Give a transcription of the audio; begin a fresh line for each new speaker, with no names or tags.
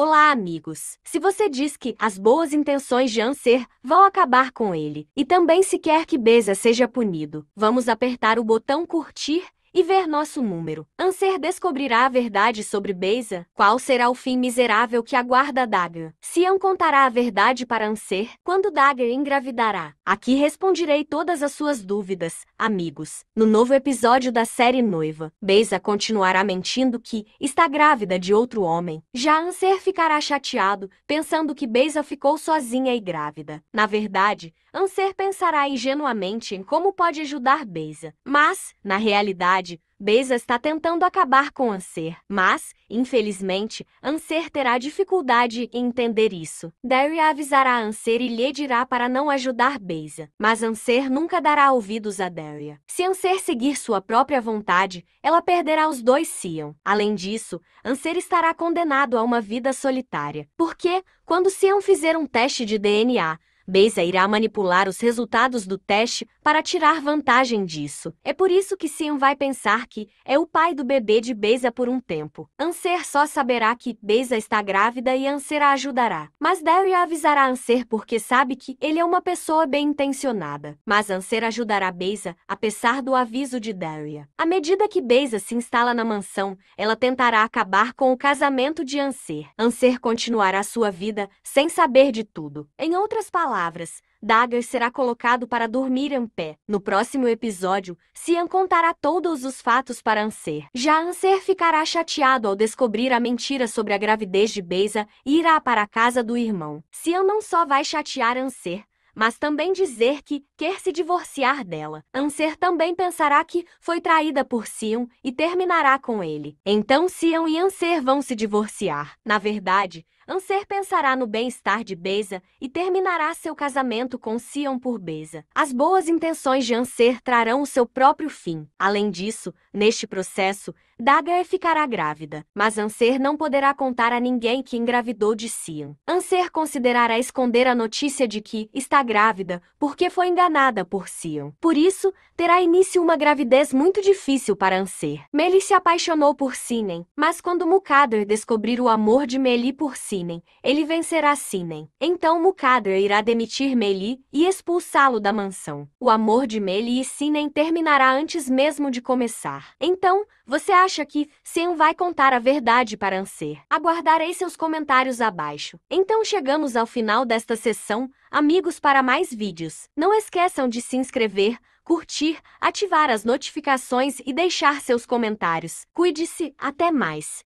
Olá, amigos! Se você diz que as boas intenções de Anser vão acabar com ele, e também se quer que Beza seja punido, vamos apertar o botão curtir e ver nosso número. Anser descobrirá a verdade sobre Beisa, qual será o fim miserável que aguarda Dagger? Sião contará a verdade para Anser, quando Dagger engravidará. Aqui responderei todas as suas dúvidas, amigos. No novo episódio da série Noiva, Beisa continuará mentindo que está grávida de outro homem. Já Anser ficará chateado, pensando que Beisa ficou sozinha e grávida. Na verdade, Anser pensará ingenuamente em como pode ajudar Beisa. Mas, na realidade, verdade, está tentando acabar com Anser, mas, infelizmente, Anser terá dificuldade em entender isso. Derry avisará Anser e lhe dirá para não ajudar Beza, mas Anser nunca dará ouvidos a Derry. Se Anser seguir sua própria vontade, ela perderá os dois Sion. Além disso, Anser estará condenado a uma vida solitária, porque, quando Sion fizer um teste de DNA, Beza irá manipular os resultados do teste para tirar vantagem disso. É por isso que Sion vai pensar que é o pai do bebê de Beza por um tempo. Anser só saberá que Beza está grávida e Anser a ajudará. Mas Daria avisará Anser porque sabe que ele é uma pessoa bem intencionada. Mas Anser ajudará Beza, apesar do aviso de Daria. À medida que Beza se instala na mansão, ela tentará acabar com o casamento de Anser. Anser continuará sua vida sem saber de tudo. Em outras palavras, Dagas será colocado para dormir em pé. No próximo episódio, Cian contará todos os fatos para Anser. Já Anser ficará chateado ao descobrir a mentira sobre a gravidez de Beisa e irá para a casa do irmão. Cian não só vai chatear Anser, mas também dizer que quer se divorciar dela. Anser também pensará que foi traída por Sion e terminará com ele. Então Sion e Anser vão se divorciar. Na verdade, Anser pensará no bem-estar de Beza e terminará seu casamento com Sion por Beza. As boas intenções de Anser trarão o seu próprio fim. Além disso, neste processo, Dagger ficará grávida, mas Anser não poderá contar a ninguém que engravidou de Sion. Anser considerará esconder a notícia de que está grávida porque foi enganada por Sion. Por isso, terá início uma gravidez muito difícil para Anser. Meli se apaixonou por Sinem, mas quando Mukader descobrir o amor de Meli por Sion, Sinem. Ele vencerá Sinem. Então Mukadra irá demitir Meli e expulsá-lo da mansão. O amor de Meli e Sinem terminará antes mesmo de começar. Então, você acha que Sen vai contar a verdade para Anser? Aguardarei seus comentários abaixo. Então chegamos ao final desta sessão. Amigos, para mais vídeos, não esqueçam de se inscrever, curtir, ativar as notificações e deixar seus comentários. Cuide-se, até mais!